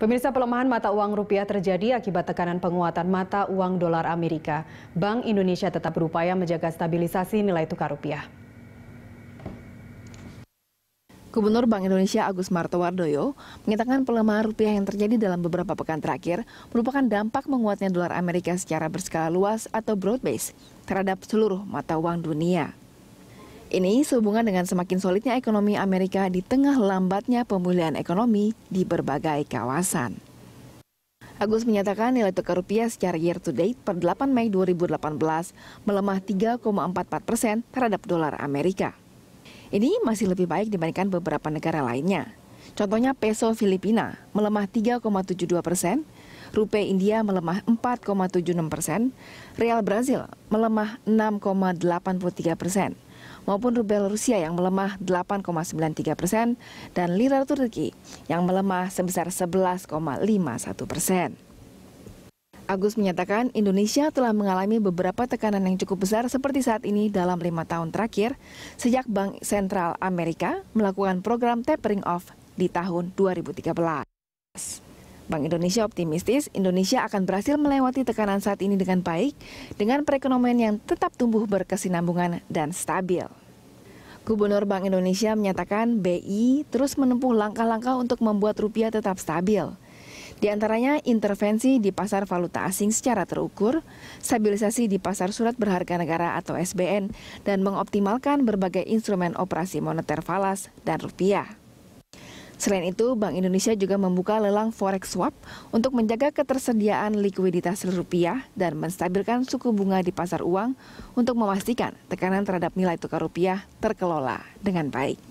Pemirsa pelemahan mata uang rupiah terjadi akibat tekanan penguatan mata uang dolar Amerika. Bank Indonesia tetap berupaya menjaga stabilisasi nilai tukar rupiah. Gubernur Bank Indonesia Agus Martowardoyo menyatakan pelemahan rupiah yang terjadi dalam beberapa pekan terakhir merupakan dampak menguatnya dolar Amerika secara berskala luas atau broad base terhadap seluruh mata uang dunia. Ini sehubungan dengan semakin solidnya ekonomi Amerika di tengah lambatnya pemulihan ekonomi di berbagai kawasan. Agus menyatakan nilai tukar rupiah secara year to date per 8 Mei 2018 melemah 3,44 persen terhadap dolar Amerika. Ini masih lebih baik dibandingkan beberapa negara lainnya. Contohnya peso Filipina melemah 3,72 persen, rupiah India melemah 4,76 persen, real Brazil melemah 6,83 persen maupun rubel Rusia yang melemah 8,93 persen dan lira Turki yang melemah sebesar 11,51 persen. Agus menyatakan Indonesia telah mengalami beberapa tekanan yang cukup besar seperti saat ini dalam lima tahun terakhir sejak Bank Sentral Amerika melakukan program tapering off di tahun 2013. Bank Indonesia optimistis Indonesia akan berhasil melewati tekanan saat ini dengan baik dengan perekonomian yang tetap tumbuh berkesinambungan dan stabil. Gubernur Bank Indonesia menyatakan BI terus menempuh langkah-langkah untuk membuat rupiah tetap stabil. Di antaranya intervensi di pasar valuta asing secara terukur, stabilisasi di pasar surat berharga negara atau SBN, dan mengoptimalkan berbagai instrumen operasi moneter falas dan rupiah. Selain itu, Bank Indonesia juga membuka lelang forex swap untuk menjaga ketersediaan likuiditas rupiah dan menstabilkan suku bunga di pasar uang untuk memastikan tekanan terhadap nilai tukar rupiah terkelola dengan baik.